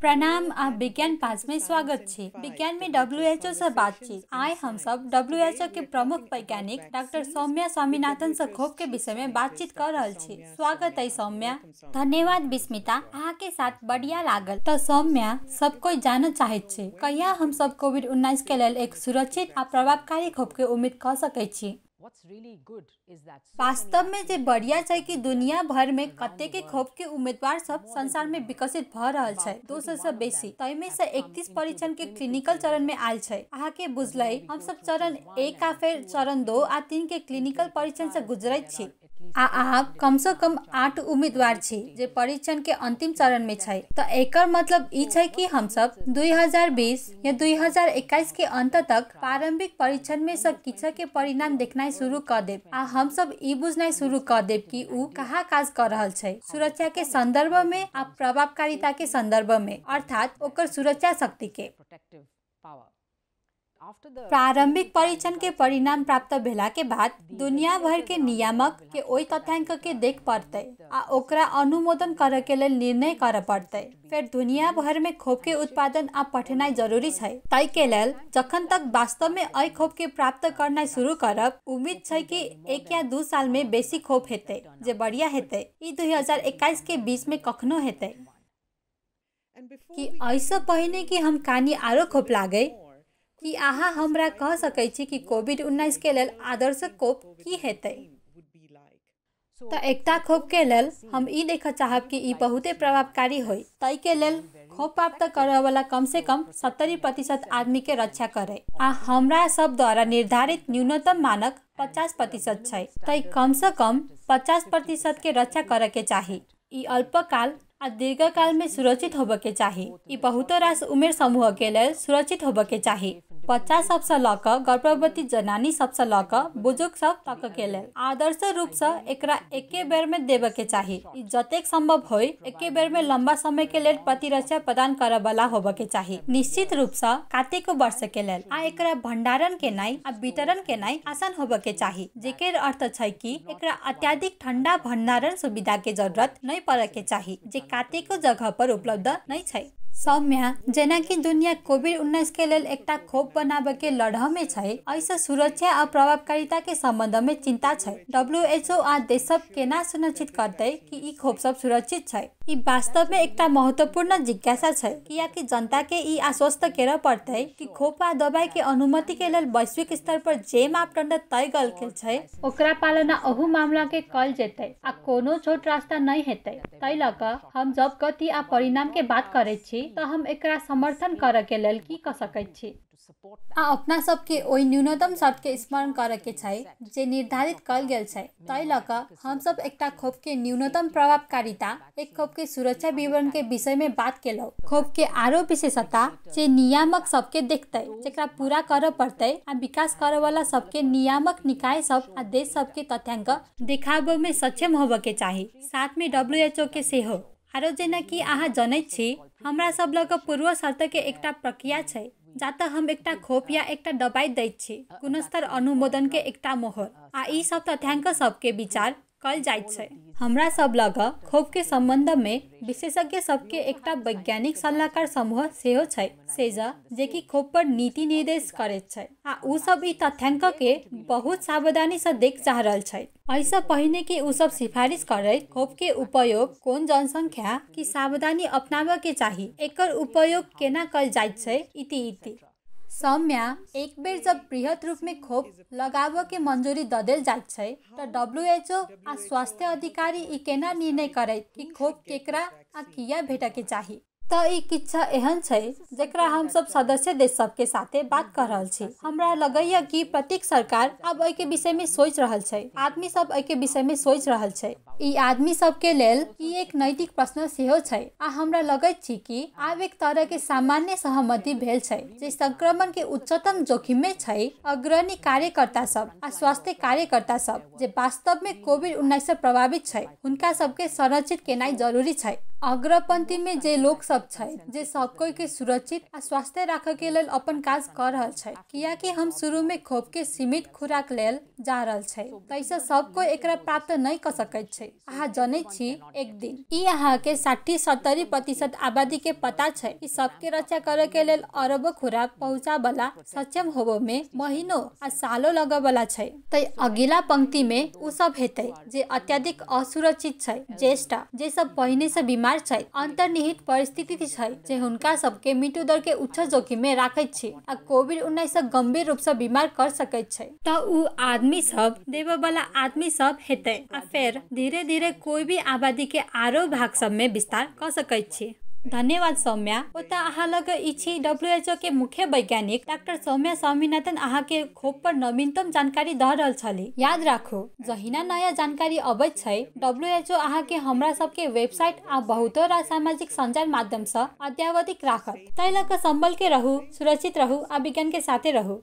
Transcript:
प्रणाम आप विज्ञान पास में स्वागत छे विज्ञान में एच ओ से बातचीत आए हम सब एच ओ के प्रमुख वैज्ञानिक डॉक्टर सौम्या स्वामीनाथन से खोप के विषय में बातचीत कर रहल छी स्वागत है सौम्या धन्यवाद विस्मिता आ के साथ बढ़िया लागल तो सौम्या सब कोई जान चाहे कहिया हम सब कोविड उन्नीस के लिए एक सुरक्षित और प्रभावकारी खोप के उम्मीद कर सके वास्तव में जे बढ़िया है कि दुनिया भर में कते के खोप के उम्मीदवार सब संसार में विकसित भ रहा है दो सौ से बेसी तय में से इकतीस परीक्षण के क्लिनिकल चरण में आयल है अहा के बुझल हम सब चरण एक आ फिर चरण दो आ तीन के क्लिनिकल परीक्षण से गुजरत छी आ आ कम से कम आठ उम्मीदवार छी जे परीक्षण के अंतिम चरण में छै तो एकर मतलब ई छै कि हम सब 2020 या 2021 के अंत तक प्रारंभिक परीक्षण में से किछ के परिणाम देखना बुझनाई शुरू कर दे आ हम सब ई बुझनाई शुरू कर दे कि ऊ कहा काज कर रहल छै सुरक्षा के संदर्भ में आ प्रभावकारिता के संदर्भ में अर्थात ओकर सुरक्षा शक्ति के प्रारंभिक परीक्षण के परिणाम प्राप्त भेला के बाद दुनिया भर के नियामक के ओ तथ्यांक के देख पड़ते आ ओकरा अनुमोदन करे के लिए निर्णय कर पड़ते फिर दुनिया भर में खोप के उत्पादन आ पठेनाई जरूरी है तय के लेल जखन तक वास्तव में अ खोप के प्राप्त करना शुरू करब उम्मीद है कि एक या दू साल में बेसी खोप हेते जे बढ़िया हेते हजार 2021 के बीच में कखनो हेते कि ऐसा पहने कि हम कानी आरो खोप लागे कि अहाँ हमरा कह सकै छी कि कोविड उन्नैस के लेल आदर्श कोप की हेतै तऽ एकता खोप के लेल हम ई देख चाहब कि ई बहुते प्रभावकारी होई तै के लेल खोप प्राप्त करय वाला कम से कम सत्तरी प्रतिशत आदमी के रक्षा करे आ हमरा सब द्वारा निर्धारित न्यूनतम मानक पचास प्रतिशत छै तै कम से कम पचास प्रतिशत के रक्षा करे के चाही ई अल्पकाल आ दीर्घकाल में सुरक्षित होबे के चाही ई बहुत रास उमेर समूह के लिए सुरक्षित होबे के चाही बच्चा सब से लक गर्भवती जनानी सब से लक बुजुर्ग सब तक के लिए आदर्श रूप से एक एके बेर में देवे के चाहिए जत जतेक संभव हो एक बेर में लंबा समय के लिए प्रतिरक्षा प्रदान करे वाला होबे के चाही निश्चित रूप से कार्तिक वर्ष के लिए आ एक भंडारण के नई आ वितरण के नई आसान होबे के चाहिए जेकर अर्थ छै कि एक अत्यधिक ठंडा भंडारण सुविधा के जरूरत नहीं पड़े के चाहिए जे कार्तिक जगह पर उपलब्ध नहीं छै सौम्या की दुनिया कोविड उन्नीस के लिए एक खोप बनाबे के लड़ह में ऐसे सुरक्षा और प्रभावकारिता के संबंध में चिंता है ओ आ देश सब केना सुनिश्चित करते कि ई खोप सब सुरक्षित है ई वास्तव में एक महत्वपूर्ण जिज्ञासा है किया कि जनता के ई आश्वस्त करे पड़ते कि खोप आ दवाई के अनुमति के लिए वैश्विक स्तर पर जे मापदंड तय गल के ओकरा पालना अहू मामला के कल जेते आ कोनो छोट रास्ता नहीं हेतै तै लक हम जब गति आ परिणाम के बात करे छी छी तो तऽ हम एकरा समर्थन के लेल की कऽ सकैत छी आ अपना सबके ओहि न्यूनतम के स्मरण करयके छै जे निर्धारित कल गेल छै ताहि लऽ कऽ हमसब एकटा के न्यूनतम प्रभावकारिता एक खोप के सुरक्षा विवरण के विषय में बात केलहुँ के आरो विशेषता जे नियामक सबके देखतै जेकरा पूरा करऽ पड़तै आ विकास वाला सबके नियामक निकाय सब आ देश सबके तथ्याङ्क में सक्षम होबे में चाही एच डब्ल्यूएचओ के सेहो आरो जेना कि अहाँ जनैत छी हमरा सब लग पूर्व शर्त के एकटा प्रक्रिया छै जा हम एक खोप या एक दबाई दै छी गुणस्तर के एक मोहर आ ई सब तथ्याङ्क सबके विचार कल जाइत छै हमरा सब लग खोप के संबंध में विशेषज्ञ सबके एक वैज्ञानिक सलाहकार समूह सेहो सेजा जे कि खोप पर नीति निर्देश करे आ उ सब ई तथ्यांक के बहुत सावधानी से देख चाह रहल है ऐसे पहिने कि उ सब सिफारिश करे खोप के उपयोग कौन जनसंख्या की सावधानी अपनावे के चाहिए एकर उपयोग केना कल जाइत इति इति सौम्या एक बेर जब बृहत रूप में खोप लगाव के मंजूरी द देल जात छै डब्ल्यूएचओ आ स्वास्थ्य अधिकारी ई केना निर्णय करे कि खोप केकरा आ किया भेट के चाहिए तो एक इच्छा एहन है जरा हम सब सदस्य देश सब के साथ बात कर रहा छी हमरा लगैया कि प्रत्येक सरकार अब ऐ के विषय में सोच रहा है आदमी सब ऐ के विषय में सोच रहा है ई आदमी सबके लेल ई एक नैतिक प्रश्न सेहो है आ हमरा लगे छी कि आब एक तरह के सामान्य सहमति भेल है जे संक्रमण के उच्चतम जोखिम में है अग्रणी कार्यकर्ता सब आ स्वास्थ्य कार्यकर्ता सब जे वास्तव में कोविड उन्नाइस से प्रभावित है उनका के संरक्षित केनाई जरूरी है अग्रपंथी में जे लोग सब जे कोई के सुरक्षित आ स्वास्थ्य राख के लेल अपन काज कर रहा किया कि हम शुरू में खोप के सीमित खुराक लेल जा रहा तैसे कोई एक प्राप्त नहीं कर सकते अहा जने छी एक दिन ई के साठी सत्तरी प्रतिशत आबादी के पता है कि सबके रक्षा करे के लेल अरब खुराक पहुँचा वाला सक्षम होबो में महीनों आ सालों लगे वाला है ते पंक्ति में उ सब हेत जे अत्यधिक असुरक्षित है ज्येष्ठ जे सब पहिने से बीमार जिम्मेवार अंतर्निहित परिस्थिति छै जे हुनका सबके मृत्यु दर के उच्च जोखिम में रखे छी आ कोविड उन्नीस सँ गंभीर रूप सँ बीमार कर सकैत तो आदमी सब देबय वाला आदमी सब हेतै फिर धीरे धीरे कोई भी आबादी के आरो भाग सब में विस्तार कर सकैत धन्यवाद सौम्या पोता आहा लग इच्छी एच ओ के मुख्य वैज्ञानिक डॉक्टर सौम्या स्वामीनाथन आहा के खोप पर नवीनतम जानकारी द रहल छली याद राखो जहिना नया जानकारी अबैत एच ओ आहा के हमरा सबके वेबसाइट आ बहुत रा सामाजिक संचार माध्यम से अद्यावधिक राखत तै लग के रहू सुरक्षित रहू आ विज्ञान के साथे रहू